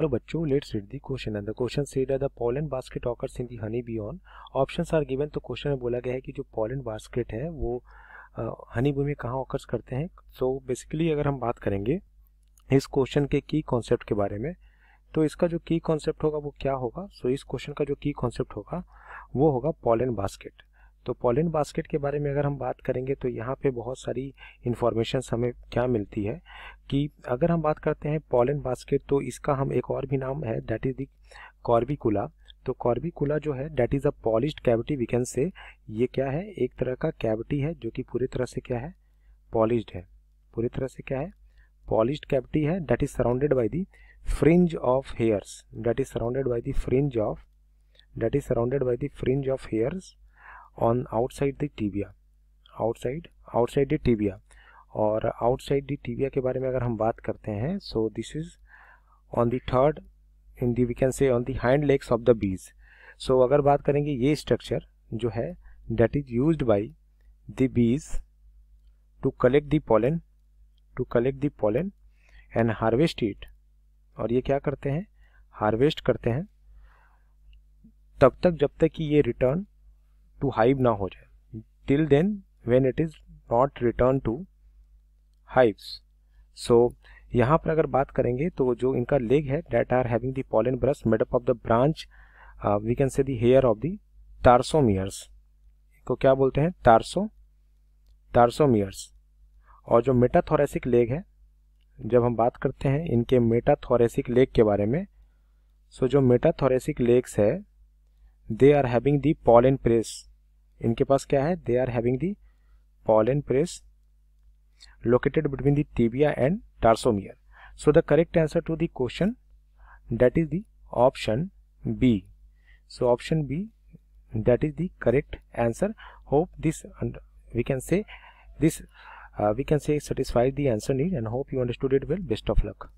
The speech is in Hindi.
हेलो बच्चों let's read the question and the question said the pollen basket occurs in the honey bee on option are given तो क्वेश्चन में बोला गया है कि जो पॉलन बास्केट है वो हनी बी में कहाँ ऑकर्स करते हैं सो so, बेसिकली अगर हम बात करेंगे इस क्वेश्चन के की कॉन्सेप्ट के बारे में तो इसका जो की कॉन्सेप्ट होगा वो क्या होगा सो so, इस क्वेश्चन का जो की कॉन्सेप्ट होगा वो होगा पॉलन बास्केट तो पॉलिन बास्केट के बारे में अगर हम बात करेंगे तो यहाँ पे बहुत सारी इन्फॉर्मेशन हमें क्या मिलती है कि अगर हम बात करते हैं पॉलिन बास्केट तो इसका हम एक और भी नाम है डैट इज़ दी कॉर्बिकुला तो कॉर्बिकुला जो है that is a polish cavity we can say ये क्या है एक तरह का कैविटी है जो कि पूरी तरह से क्या है पॉलिश्ड है पूरी तरह से क्या है पॉलिश्ड कैविटी है that is surrounded by the fringe of hairs that is surrounded by the fringe of that is surrounded by the fringe of hairs on outside the tibia outside outside the tibia और आउटसाइड द टीबिया के बारे में अगर हम बात करते हैं so this is on third in the we can say on the hand legs of the bees so अगर बात करेंगे ये स्ट्रक्चर जो है that is use by the bees to collect the pollen to collect the pollen and harvest it और ये क्या करते हैं हार्वेस्ट करते हैं तब तक जब तक कि ये रिटर्न टू हाइव ना हो जाए till then when it is not return to hives so यहाँ पर अगर बात करेंगे तो जो इनका लेग है that are having the pollen brush made up of the branch we can say the hair of the tarsomeres को क्या बोलते हैं तारसो तारसोमियर्स और जो मेटाथोरेसिक लेग है जब हम बात करते हैं इनके मेटाथोरेसिक लेग के बारे में सो so, जो मेटाथोरेसिक लेग्स है they are having the pollen press इनके पास क्या है they are having the pollen press located between the tibia and tarsomere so the correct answer to the question that is the option B so option B that is the correct answer hope this we can say this we can say satisfied the answer need and hope you understood it well best of luck